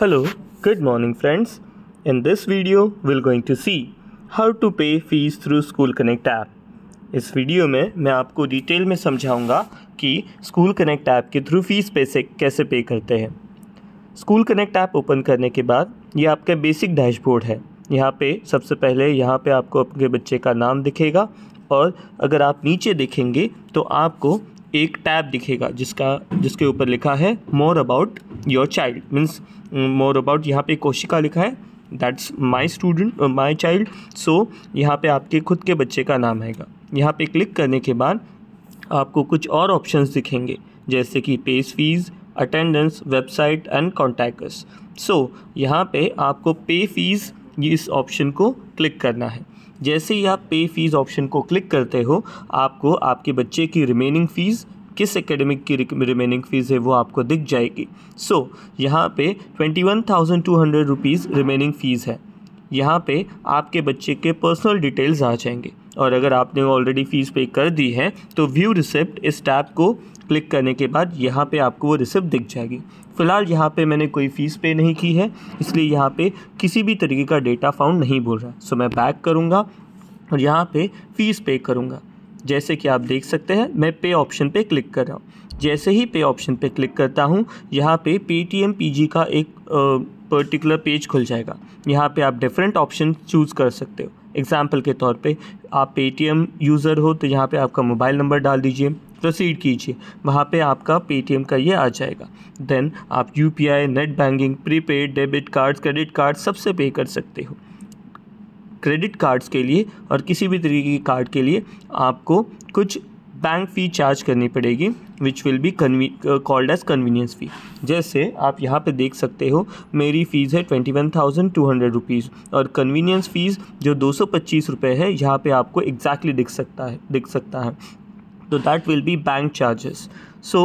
Hello, good morning friends. In this video, we're going to see how to pay fees through School Connect app. इस video में मैं आपको detail में समझाऊंगा कि स्कूल कनेक्ट ऐप के थ्रू फीस पैसे कैसे पे करते हैं स्कूल कनेक्ट ऐप ओपन करने के बाद ये आपका बेसिक डैशबोर्ड है यहाँ पे सबसे पहले यहाँ पे आपको आपके बच्चे का नाम दिखेगा और अगर आप नीचे देखेंगे तो आपको एक टैब दिखेगा जिसका जिसके ऊपर लिखा है more about your child means more about यहाँ पे कोशिका लिखा है that's my student my child so यहाँ पे आपके खुद के बच्चे का नाम आएगा यहाँ पे क्लिक करने के बाद आपको कुछ और ऑप्शंस दिखेंगे जैसे कि page fees attendance website and contact so यहाँ पे आपको पे फीस इस ऑप्शन को क्लिक करना है जैसे ही आप पे फीस ऑप्शन को क्लिक करते हो आपको आपके बच्चे की रिमेनिंग फ़ीस किस एकेडमिक की रिमेनिंग फ़ीस है वो आपको दिख जाएगी सो so, यहाँ पे twenty one thousand two hundred rupees remaining fees है यहाँ पे आपके बच्चे के पर्सनल डिटेल्स आ जाएंगे और अगर आपने ऑलरेडी फ़ीस पे कर दी है तो व्यू रिसिप्ट इस टैब को क्लिक करने के बाद यहाँ पे आपको वो रिसिप्ट दिख जाएगी फ़िलहाल यहाँ पे मैंने कोई फ़ीस पे नहीं की है इसलिए यहाँ पे किसी भी तरीके का डेटा फाउंड नहीं बोल रहा है सो मैं बैक करूँगा और यहाँ पे फ़ीस पे करूँगा जैसे कि आप देख सकते हैं मैं पे ऑप्शन पे क्लिक कर रहा हूँ जैसे ही पे ऑप्शन पे क्लिक करता हूँ यहाँ पे पेटीएम पीजी का एक पर्टिकुलर पेज खुल जाएगा यहाँ पे आप डिफरेंट ऑप्शन चूज़ कर सकते हो एग्जाम्पल के तौर पे आप पेटीएम यूज़र हो तो यहाँ पे आपका मोबाइल नंबर डाल दीजिए प्रोसीड कीजिए वहाँ पे आपका पेटीएम का ये आ जाएगा देन आप UPI net banking prepaid debit card credit card सबसे पे कर सकते हो क्रेडिट कार्ड्स के लिए और किसी भी तरीके के कार्ड के लिए आपको कुछ बैंक फ़ी चार्ज करनी पड़ेगी which will be called as convenience fee जैसे आप यहाँ पे देख सकते हो मेरी फ़ीस है twenty one thousand two hundred rupees और कन्वीनियंस फ़ीस जो दो सौ पच्चीस रुपये है यहाँ पे आपको एग्जैक्टली exactly दिख सकता है दिख सकता है so that will be bank charges so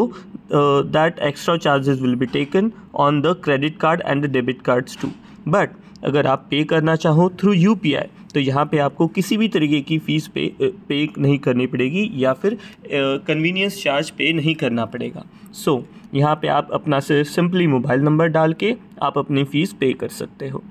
uh, that extra charges will be taken on the credit card and the debit cards too but अगर आप पे करना चाहो थ्रू यू तो यहाँ पे आपको किसी भी तरीके की फ़ीस पे पे नहीं करनी पड़ेगी या फिर कन्वीनियंस चार्ज पे नहीं करना पड़ेगा सो so, यहाँ पे आप अपना से सिंपली मोबाइल नंबर डाल के आप अपनी फ़ीस पे कर सकते हो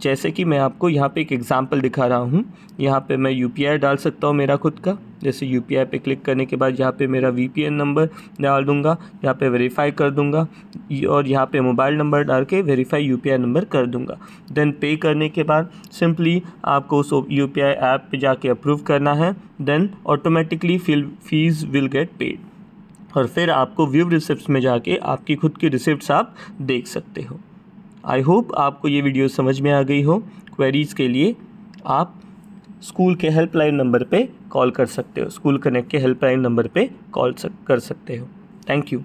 जैसे कि मैं आपको यहाँ पे एक एग्ज़ाम्पल दिखा रहा हूँ यहाँ पे मैं यू डाल सकता हूँ मेरा खुद का जैसे यू पे क्लिक करने के बाद यहाँ पे मेरा वी नंबर डाल दूँगा यहाँ पे वेरीफाई कर दूँगा और यहाँ पे मोबाइल नंबर डाल के वेरीफाई यू नंबर कर दूँगा देन पे करने के बाद सिंपली आपको उस यू पी ऐप पर जाके अप्रूव करना है then automatically fees will get paid और फिर आपको व्यू रिसिप्ट में जाके आपकी खुद की रिसिप्ट आप देख सकते हो आई होप आपको ये वीडियो समझ में आ गई हो क्वेरीज़ के लिए आप स्कूल के हेल्पलाइन नंबर पे कॉल कर सकते हो स्कूल कनेक्ट के हेल्पलाइन नंबर पे कॉल कर सकते हो थैंक यू